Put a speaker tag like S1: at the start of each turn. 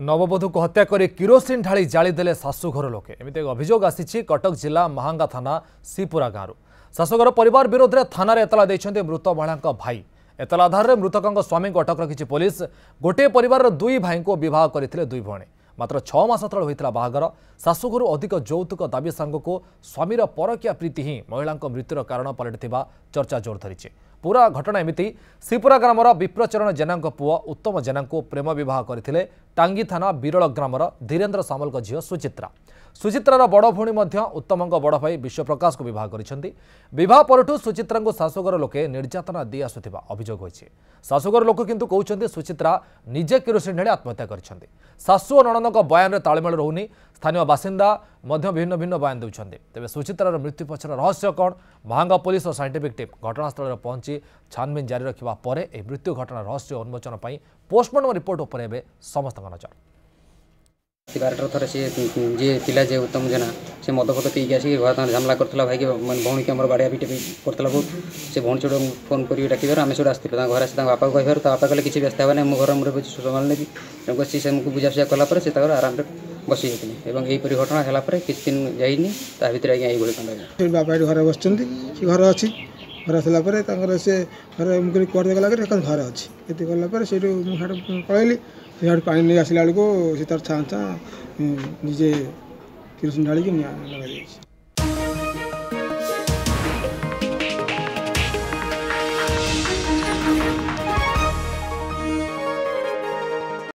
S1: ନବବଧୂକୁ ହତ୍ୟା କରି କିରୋସିନ ଢାଳି ଜାଳିଦେଲେ ଶାଶୁଘର ଲୋକେ ଏମିତି ଏକ ଅଭିଯୋଗ ଆସିଛି କଟକ ଜିଲ୍ଲା ମହାଙ୍ଗା ଥାନା ସିପୁରା ଗାଁରୁ ଶାଶୁଘର ପରିବାର ବିରୋଧରେ ଥାନାରେ ଏତଲା ଦେଇଛନ୍ତି ମୃତ ମହିଳାଙ୍କ ଭାଇ ଏତଲା ଆଧାରରେ ମୃତକଙ୍କ ସ୍ୱାମୀଙ୍କୁ ଅଟକ ରଖିଛି ପୋଲିସ ଗୋଟିଏ ପରିବାରର ଦୁଇ ଭାଇଙ୍କୁ ବିବାହ କରିଥିଲେ ଦୁଇ ଭଉଣୀ ମାତ୍ର ଛଅ ମାସ ତଳେ ହୋଇଥିଲା ବାହାଘର ଶାଶୁଘରୁ ଅଧିକ ଯୌତୁକ ଦାବି ସାଙ୍ଗକୁ ସ୍ୱାମୀର ପରକୀୟା ପ୍ରୀତି ହିଁ ମହିଳାଙ୍କ ମୃତ୍ୟୁର କାରଣ ପାଲଟିଥିବା ଚର୍ଚ୍ଚା ଜୋର ଧରିଛି ପୁରା ଘଟଣା ଏମିତି ଶ୍ରୀପୁରା ଗ୍ରାମର ବିପ୍ରଚରଣ ଜେନାଙ୍କ ପୁଅ ଉତ୍ତମ ଜେନାଙ୍କୁ ପ୍ରେମ ବିବାହ କରିଥିଲେ ଟାଙ୍ଗି ଥାନା ବିରଳ ଗ୍ରାମର ଧୀରେନ୍ଦ୍ର ସାମଲଙ୍କ ଝିଅ ସୁଚିତ୍ରା ସୁଚିତ୍ରାର ବଡ଼ ଭଉଣୀ ମଧ୍ୟ ଉତ୍ତମଙ୍କ ବଡ଼ ଭାଇ ବିଶ୍ୱପ୍ରକାଶଙ୍କୁ ବିବାହ କରିଛନ୍ତି ବିବାହ ପରଠୁ ସୁଚିତ୍ରାଙ୍କୁ ଶାଶୁଘର ଲୋକେ ନିର୍ଯାତନା ଦେଇ ଆସୁଥିବା ଅଭିଯୋଗ ହୋଇଛି ଶାଶୁଘର ଲୋକ କିନ୍ତୁ କହୁଛନ୍ତି ସୁଚିତ୍ରା ନିଜେ କିରୋସିନ୍ ଢେଳି ଆତ୍ମହତ୍ୟା କରିଛନ୍ତି ଶାଶୁ ଓ ନଣନଙ୍କ ବୟାନରେ ତାଳମେଳ ରହୁନି ସ୍ଥାନୀୟ ବାସିନ୍ଦା ମଧ୍ୟ ଭିନ୍ନ ଭିନ୍ନ ବୟାନ ଦେଉଛନ୍ତି ତେବେ ସୁଚିତ୍ରାର ମୃତ୍ୟୁ ପଛର ରହସ୍ୟ କ'ଣ ମହାଙ୍ଗ ପୋଲିସ ଓ ସାଇଣ୍ଟିଫିକ୍ ଟିମ୍ ଘଟଣାସ୍ଥଳରେ ପହଞ୍ଚି ଛାନ୍ଭିନ୍ ଜାରି ରଖିବା ପରେ ଏହି ମୃତ୍ୟୁ ଘଟଣା ରହସ୍ୟ ଉନ୍ମୋଚନ ପାଇଁ ପୋଷ୍ଟମର୍ଟମ ରିପୋର୍ଟ ଉପରେ ଏବେ ସମସ୍ତଙ୍କ ନଜର
S2: ବାରଟାର ଥରେ ସିଏ ଯିଏ ଥିଲା ଯେ ଉତ୍ତମ ଜେନା ସେ ମଦ ଫଦ ପିଇକି ଆସିକି ଘର ତାଙ୍କର ଝାମଲା କରୁଥିଲା ଭାଇକି ମାନେ ଭଉଣୀକି ଆମର ବାଡ଼ିଆ ବି କରୁଥିଲା ବହୁତ ସେ ଭଉଣୀ ସେଠୁ ଫୋନ୍ କରିକି ଡାକିବାରୁ ଆମେ ସେଠୁ ଆସିଥିଲୁ ତାଙ୍କ ଘରେ ଆସି ତାଙ୍କ ବାପାକୁ କହିବାରୁ ତା ବାପା କହିଲେ କିଛି ବ୍ୟସ୍ତ ହେବା ନାହିଁ ମୁଁ ଘର ମୁଣ୍ଡରେ କିଛି ସମ୍ଭାଳ ନେବି ତେଣୁ ସିଏ ସେମାନଙ୍କୁ ବୁଝାସୁଝା କଲା ପରେ ସେ ତାଙ୍କର ଆରାମରେ ବସିଯାଇଥିଲି ଏବଂ ଏହିପରି ଘଟଣା ହେଲା ପରେ କିଛି ଦିନ ଯାଇନି ତା ଭିତରେ ଆଜ୍ଞା ଏଇଭଳି କାଣ୍ଡ
S3: ବାପା ଘରେ ବସିଛନ୍ତି କି ଘର ଅଛି घर आसापर से घर मुझे कुआटे गला घर अच्छी ये गलापर से पड़ी सी पानी नहीं आसला बेलू से तार छाँ छाँ निजे किरोसिन ढाड़ी लगे